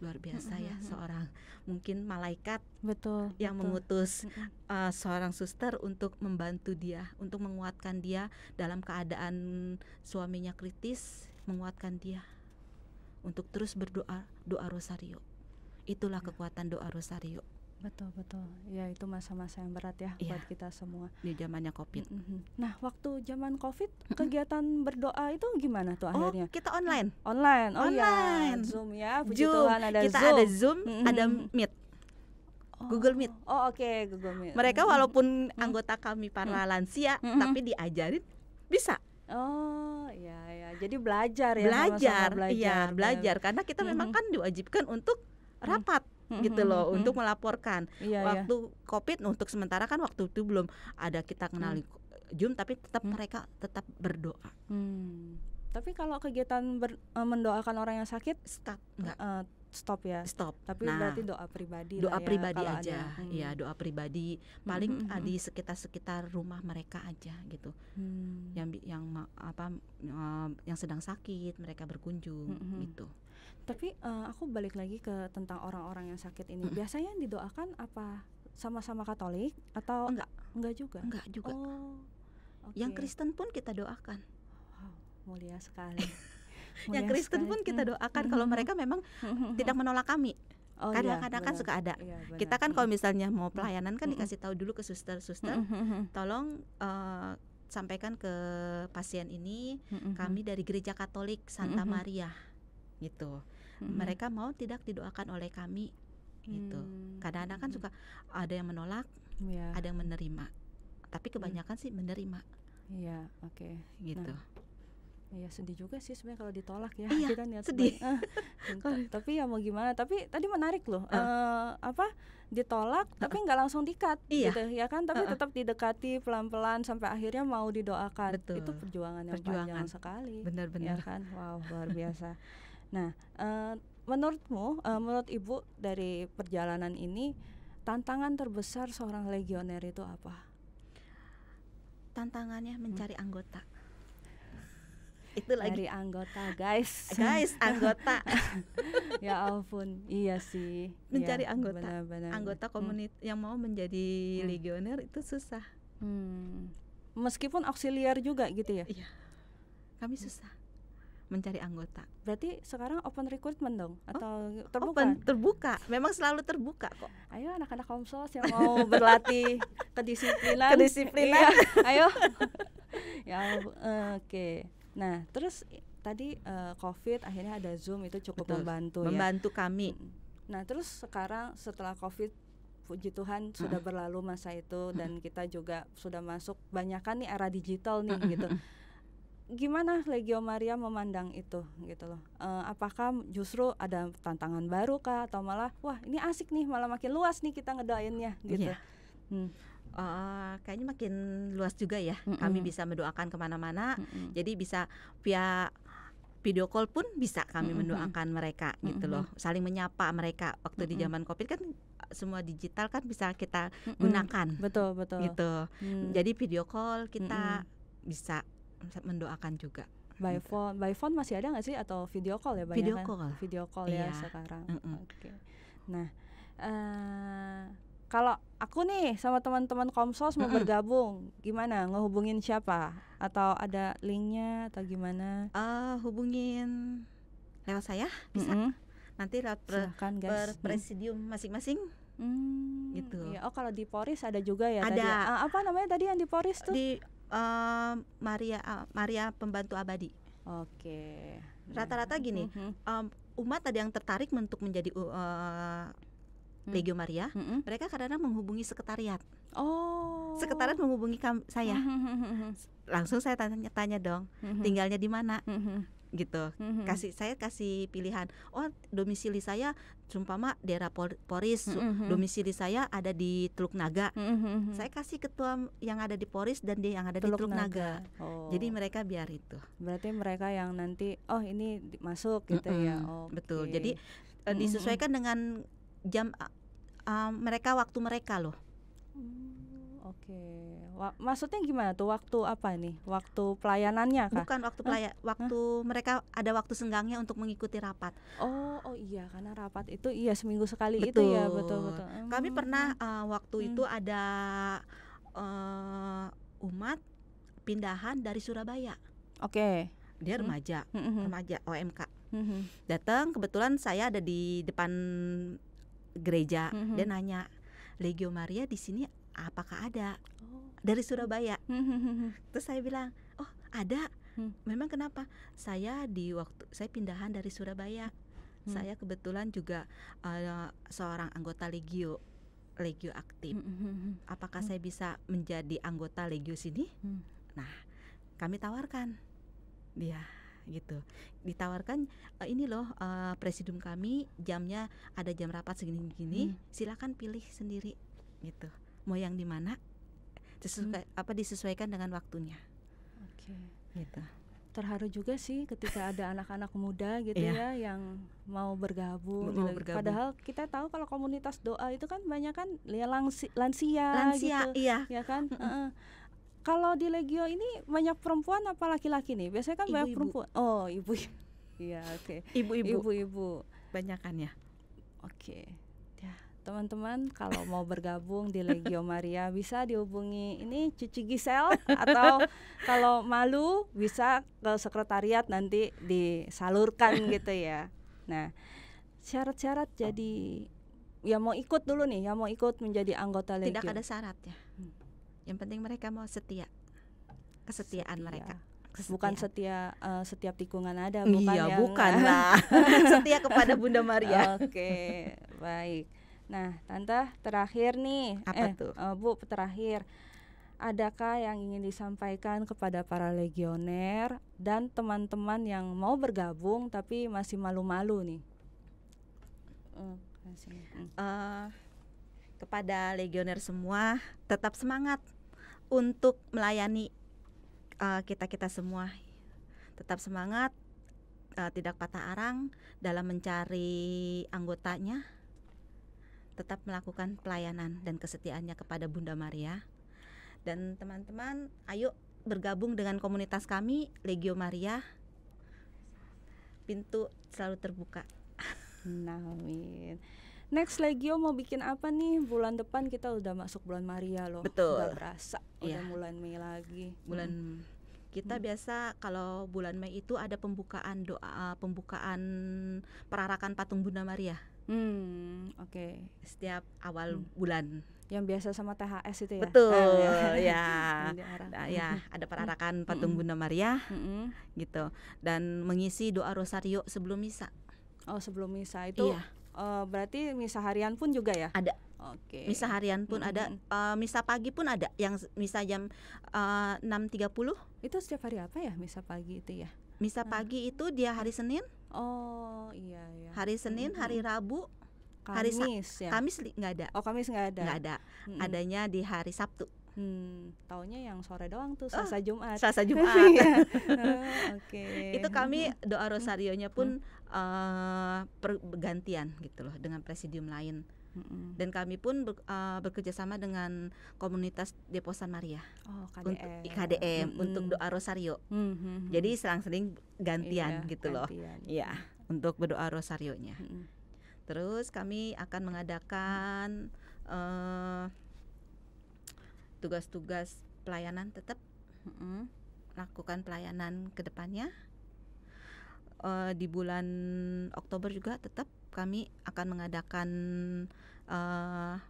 luar biasa mm-hmm. ya seorang mungkin malaikat betul yang betul. mengutus mm-hmm. uh, seorang suster untuk membantu dia untuk menguatkan dia dalam keadaan suaminya kritis menguatkan dia untuk terus berdoa doa rosario itulah ya. kekuatan doa rosario Betul betul. Ya itu masa-masa yang berat ya, ya buat kita semua. Di zamannya Covid. Nah, waktu zaman Covid kegiatan berdoa itu gimana tuh oh, akhirnya? Oh, kita online. Mm, online. Oh iya. online. Zoom ya. Zoom. Tuhan ada kita Zoom. ada Zoom, ada Meet. Oh. Google Meet. Oh oke okay, Google Meet. Mereka walaupun anggota kami para lansia, tapi diajarin bisa. Oh iya ya. Jadi belajar ya. Belajar, iya belajar. belajar karena kita memang kan diwajibkan untuk mm. rapat gitu loh untuk melaporkan iya, iya. waktu iya. covid untuk sementara kan waktu itu belum ada kita kenali hmm. zoom tapi tetap hmm. mereka tetap berdoa hmm. tapi kalau kegiatan ber, e, mendoakan orang yang sakit stop e, nggak uh, stop ya stop tapi nah, berarti doa pribadi doa ya, pribadi aja Hmm. ya doa pribadi paling hmm. di sekitar sekitar rumah mereka aja gitu hmm. yang yang apa yang sedang sakit mereka berkunjung hmm. gitu tapi uh, aku balik lagi ke tentang orang-orang yang sakit ini. Biasanya yang didoakan apa? Sama-sama Katolik atau enggak? Enggak juga. Enggak juga. Oh. Okay. Yang Kristen pun kita doakan. Wow, mulia sekali. mulia yang Kristen sekali. pun kita doakan kalau mereka memang tidak menolak kami. Oh, iya, Kadang-kadang kan suka ada. Iya, kita kan kalau misalnya mau pelayanan kan dikasih tahu dulu ke suster-suster, tolong uh, sampaikan ke pasien ini kami dari gereja Katolik Santa Maria gitu hmm. mereka mau tidak didoakan oleh kami gitu hmm. kadang-kadang kan suka ada yang menolak yeah. ada yang menerima tapi iya. kebanyakan hmm. sih menerima iya yeah, oke okay. gitu nah. Iya sedih juga sih sebenarnya kalau ditolak ya iya, kita niat sedih. Uh, tapi ya mau gimana? Tapi tadi menarik loh. Uh. Uh, apa ditolak tapi nggak langsung dikat iya. gitu ya kan? Tapi uh. tetap didekati pelan-pelan sampai akhirnya mau didoakan. Betul. Itu perjuangan yang perjuangan. panjang sekali. Benar-benar ya kan? Wow luar biasa. Nah, uh, menurutmu, uh, menurut Ibu dari perjalanan ini tantangan terbesar seorang legioner itu apa? Tantangannya hmm. mencari hmm. anggota. Itu lagi Dari anggota, guys. guys, anggota. ya ampun, iya sih. Mencari ya, anggota. Benar, benar. Anggota komunitas hmm. yang mau menjadi hmm. legioner itu susah. Hmm. Meskipun auxiliar juga gitu ya. Iya. Kami hmm. susah mencari anggota. Berarti sekarang open recruitment dong oh, atau oh, terbuka? Open, terbuka. Memang selalu terbuka kok. Ayo anak-anak Komsos yang mau berlatih kedisiplinan. Kedisiplinan. Iya, ayo. ya oke. Okay. Nah, terus tadi uh, Covid akhirnya ada Zoom itu cukup Betul. membantu, membantu ya. Membantu kami. Mm. Nah, terus sekarang setelah Covid puji Tuhan sudah mm. berlalu masa itu dan mm. kita juga sudah masuk banyakkan nih era digital nih gitu gimana Legio Maria memandang itu gitu loh e, apakah justru ada tantangan baru kah atau malah wah ini asik nih malah makin luas nih kita ngedoainnya gitu yeah. hmm. Uh, kayaknya makin luas juga ya. Mm -mm. Kami bisa mendoakan kemana-mana. Mm -mm. Jadi bisa via video call pun bisa kami mm -hmm. mendoakan mereka mm -hmm. gitu loh saling menyapa mereka waktu mm -hmm. di zaman covid kan eh, semua digital kan bisa kita mm -hmm. gunakan betul betul gitu mm. jadi video call kita mm -hmm. bisa mendoakan juga by gitu. phone by phone masih ada nggak sih atau video call ya banyak video kan? video call ya iya. ya sekarang mm -mm. oke okay. nah uh, kalau aku nih sama teman-teman Komsos mau bergabung, gimana? Ngehubungin siapa? Atau ada linknya atau gimana? Uh, hubungin lewat saya bisa. Mm -mm. Nanti lewat per, Silahkan, guys. Mm. per presidium masing-masing. Hmm. gitu. Iya. Oh kalau di Poris ada juga ya? Ada. Tadi. Uh, apa namanya tadi yang di Poris tuh? Di Eh, Maria uh, Maria pembantu abadi. Oke. Rata-rata hmm, gini, mm um, umat ada yang tertarik untuk menjadi uh, Legio Maria, mm -hmm. mereka kadang menghubungi sekretariat. Oh. Sekretariat menghubungi saya. Mm -hmm. Langsung saya tanya-tanya dong, mm tinggalnya di mana? Mm gitu mm-hmm. kasih saya kasih pilihan oh domisili saya sumpama daerah Poris mm-hmm. domisili saya ada di Teluk Naga mm-hmm. saya kasih ketua yang ada di Poris dan dia yang ada Teluk di Teluk Naga, Naga. Oh. jadi mereka biar itu berarti mereka yang nanti oh ini masuk gitu mm-hmm. ya okay. betul jadi mm-hmm. disesuaikan dengan jam uh, mereka waktu mereka loh hmm. Oke, Wa maksudnya gimana tuh waktu apa nih? Waktu pelayanannya kah? Bukan waktu pelayan, huh? waktu huh? mereka ada waktu senggangnya untuk mengikuti rapat. Oh, oh iya, karena rapat itu iya seminggu sekali betul. itu ya, betul betul. Kami hmm. pernah uh, waktu hmm. itu ada uh, umat pindahan dari Surabaya. Oke. Okay. Dia hmm. remaja, hmm. hmm remaja OMK. Hmm. Datang kebetulan saya ada di depan gereja. Hmm. Dia nanya, Legio Maria di sini apakah ada oh. dari Surabaya hmm, hmm, hmm, terus saya bilang oh ada memang kenapa saya di waktu saya pindahan dari Surabaya hmm. saya kebetulan juga uh, seorang anggota legio legio aktif apakah hmm. saya bisa menjadi anggota legio sini hmm. nah kami tawarkan dia gitu ditawarkan uh, ini loh uh, presidium kami jamnya ada jam rapat segini-gini hmm. silakan pilih sendiri gitu mau yang di mana sesuai hmm. apa disesuaikan dengan waktunya. Oke. Okay. Gitu. Terharu juga sih ketika ada anak-anak muda gitu yeah. ya yang mau bergabung. Mau gitu. bergabung. Padahal kita tahu kalau komunitas doa itu kan banyak kan ya langsi, lansia, lansia gitu. iya. Ya kan? Mm -hmm. uh, kalau di Legio ini banyak perempuan apa laki-laki nih? Biasanya kan ibu, banyak ibu. perempuan. Oh, ibu. Iya, oke. Okay. Ibu-ibu. Ibu-ibu. Banyakannya. Oke teman-teman kalau mau bergabung di Legio Maria bisa dihubungi ini Cici Gisel atau kalau malu bisa ke sekretariat nanti disalurkan gitu ya. Nah, syarat-syarat jadi ya mau ikut dulu nih, ya mau ikut menjadi anggota Legio. Tidak ada syarat ya. Hmm. Yang penting mereka mau setia. Kesetiaan setia. mereka. Bukan setia uh, setiap tikungan ada, iya, bukan iya, yang bukan lah. setia kepada Bunda Maria. Oke, okay, baik. Nah, Tante terakhir nih. Apa eh, tuh? Uh, Bu terakhir. Adakah yang ingin disampaikan kepada para legioner dan teman-teman yang mau bergabung tapi masih malu-malu nih? Uh, kepada legioner semua, tetap semangat untuk melayani uh, eh, kita kita semua. Tetap semangat, uh, tidak patah arang dalam mencari anggotanya tetap melakukan pelayanan dan kesetiaannya kepada Bunda Maria. Dan teman-teman, ayo bergabung dengan komunitas kami Legio Maria. Pintu selalu terbuka. Next Legio mau bikin apa nih? Bulan depan kita udah masuk bulan Maria loh. Betul. Gak berasa udah ya. bulan Mei lagi. Bulan hmm. kita hmm. biasa kalau bulan Mei itu ada pembukaan doa pembukaan perarakan patung Bunda Maria. Hmm, oke. Okay. Setiap awal hmm. bulan. Yang biasa sama THS itu ya. Betul, ah, iya. ya. ya. ya, ada hmm. perarakan patung hmm. Bunda Maria. Hmm. Gitu. Dan mengisi doa rosario sebelum misa. Oh, sebelum misa itu. Iya. Uh, berarti misa harian pun juga ya? Ada. Oke. Okay. Misa harian pun hmm. ada, uh, eh, misa pagi pun ada yang misa jam eh, enam uh, 6.30. Itu setiap hari apa ya misa pagi itu ya? Misa ah. pagi itu dia hari Senin, Oh iya iya. Hari Senin, hmm. hari Rabu, Kamis hari Sa ya. Kamis nggak ada. Oh Kamis nggak ada. Nggak ada. Hmm. Adanya di hari Sabtu. Hmm, taunya yang sore doang tuh ah, Selasa oh, Jumat. Selasa Jumat. Iya. oh, Oke. Okay. Itu kami doa rosarionya pun hmm. uh, eh, pergantian gitu loh dengan presidium lain. Dan kami pun ber, uh, eh, bekerja sama dengan komunitas Deposan Maria. Oh, KDM. Untuk IKDM mm-hmm. untuk doa rosario. Mm-hmm. Jadi selang sering gantian iya, gitu gantian. loh. ya untuk berdoa rosarionya. Mm-hmm. Terus kami akan mengadakan tugas eh, tugas-tugas pelayanan tetap mm-hmm. lakukan pelayanan kedepannya uh, eh, di bulan Oktober juga tetap kami akan mengadakan uh,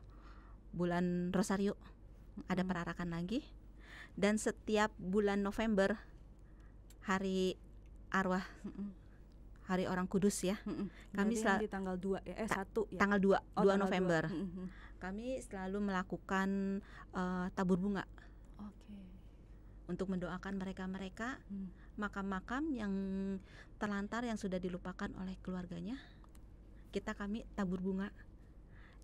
bulan Rosario ada hmm. perarakan lagi dan setiap bulan November hari arwah hari orang kudus ya hmm. kami selalu di tanggal 2 ya eh ta 1 ya tanggal 2 oh, 2 tanggal November 2. Hmm. kami selalu melakukan uh, tabur bunga oke okay. untuk mendoakan mereka-mereka hmm. makam-makam yang terlantar yang sudah dilupakan oleh keluarganya kita kami tabur bunga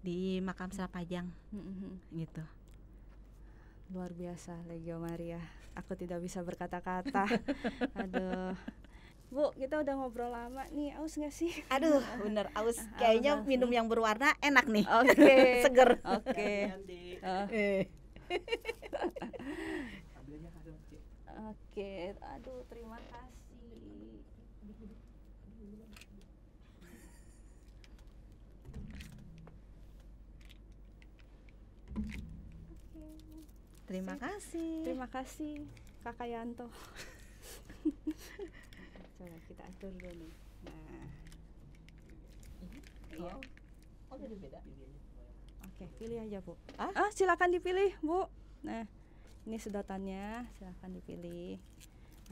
di makam hmm. Serapajang mm-hmm. Hmm. gitu luar biasa Legio Maria aku tidak bisa berkata-kata aduh Bu, kita udah ngobrol lama nih, aus gak sih? Aduh, bener aus. Kayaknya minum yang berwarna enak nih. Oke. Okay. Seger. Oke. Okay. Oh. Eh. Oke, aduh terima kasih. Terima kasih. Terima kasih Kakak Yanto. Coba kita atur dulu nih. Nah. Iya. Oh, oh beda. Oke, pilih aja, Bu. Ah, ah silakan dipilih, Bu. Nah, ini sedotannya, silakan dipilih.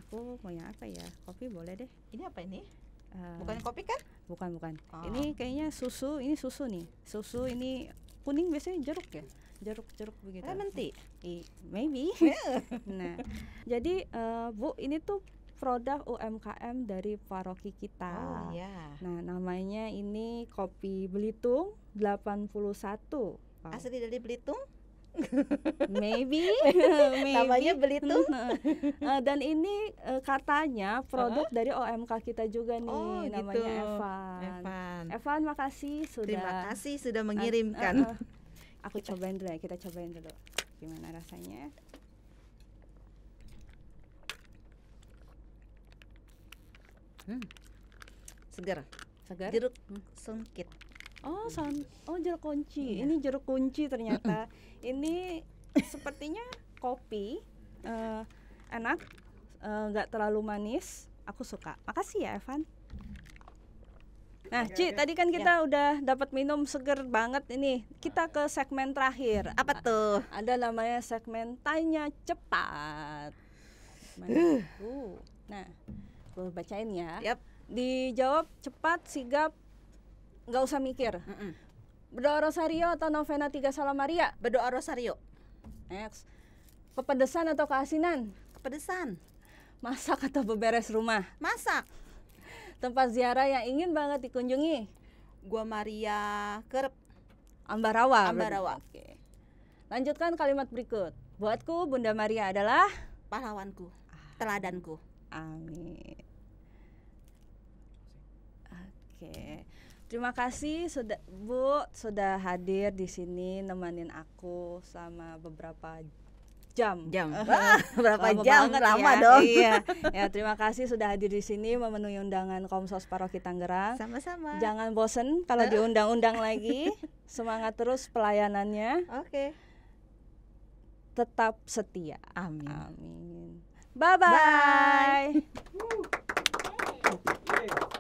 Aku mau yang apa ya? Kopi boleh deh. Ini apa ini? Uh, bukan kopi kan? Bukan, bukan. Oh. Ini ah. kayaknya susu, ini susu nih. Susu ini kuning biasanya jeruk ya? jeruk-jeruk begitu. Lemon eh, tea. Nah, maybe. nah, jadi uh, Bu ini tuh produk UMKM dari paroki kita. Oh, yeah. Nah, namanya ini kopi Belitung 81. Wow. Asli dari Belitung? maybe, maybe. namanya Belitung. uh, dan ini uh, katanya produk huh dari OMK kita juga nih, oh, gitu. namanya gitu. Evan. Evan. Evan, makasih sudah. Terima kasih sudah mengirimkan. Uh, uh, uh aku kita. cobain dulu ya kita cobain dulu gimana rasanya hmm. segar segar jeruk hmm. songkit oh son oh jeruk kunci iya. ini jeruk kunci ternyata ini sepertinya kopi uh, enak eh, nggak uh, terlalu manis aku suka makasih ya Evan Nah, Ci, tadi kan ya. kita ya. udah dapat minum seger banget ini. Kita ke segmen terakhir. Apa ah. tuh? Ada namanya segmen tanya cepat. Nah, gue bacain ya. Yep. Dijawab cepat, sigap, nggak usah mikir. Berdoa Rosario atau Novena Tiga Salamaria? Berdoa Rosario. Next. Kepedesan atau keasinan? Kepedesan. Masak atau beberes rumah? Masak tempat ziarah yang ingin banget dikunjungi? Gua Maria Kerep Ambarawa. Ambarawa. Oke. Lanjutkan kalimat berikut. Buatku Bunda Maria adalah pahlawanku, teladanku. Amin. Oke. Terima kasih sudah Bu sudah hadir di sini nemanin aku sama beberapa jam. Jam. Wah, berapa lama jam? Banget, lama ya. dong. Iya. Ya, terima kasih sudah hadir di sini memenuhi undangan Komsos Paroki Tangerang. Sama-sama. Jangan bosen kalau uh. diundang-undang lagi. Semangat terus pelayanannya. Oke. Okay. Tetap setia. Amin. Amin. Bye bye. bye.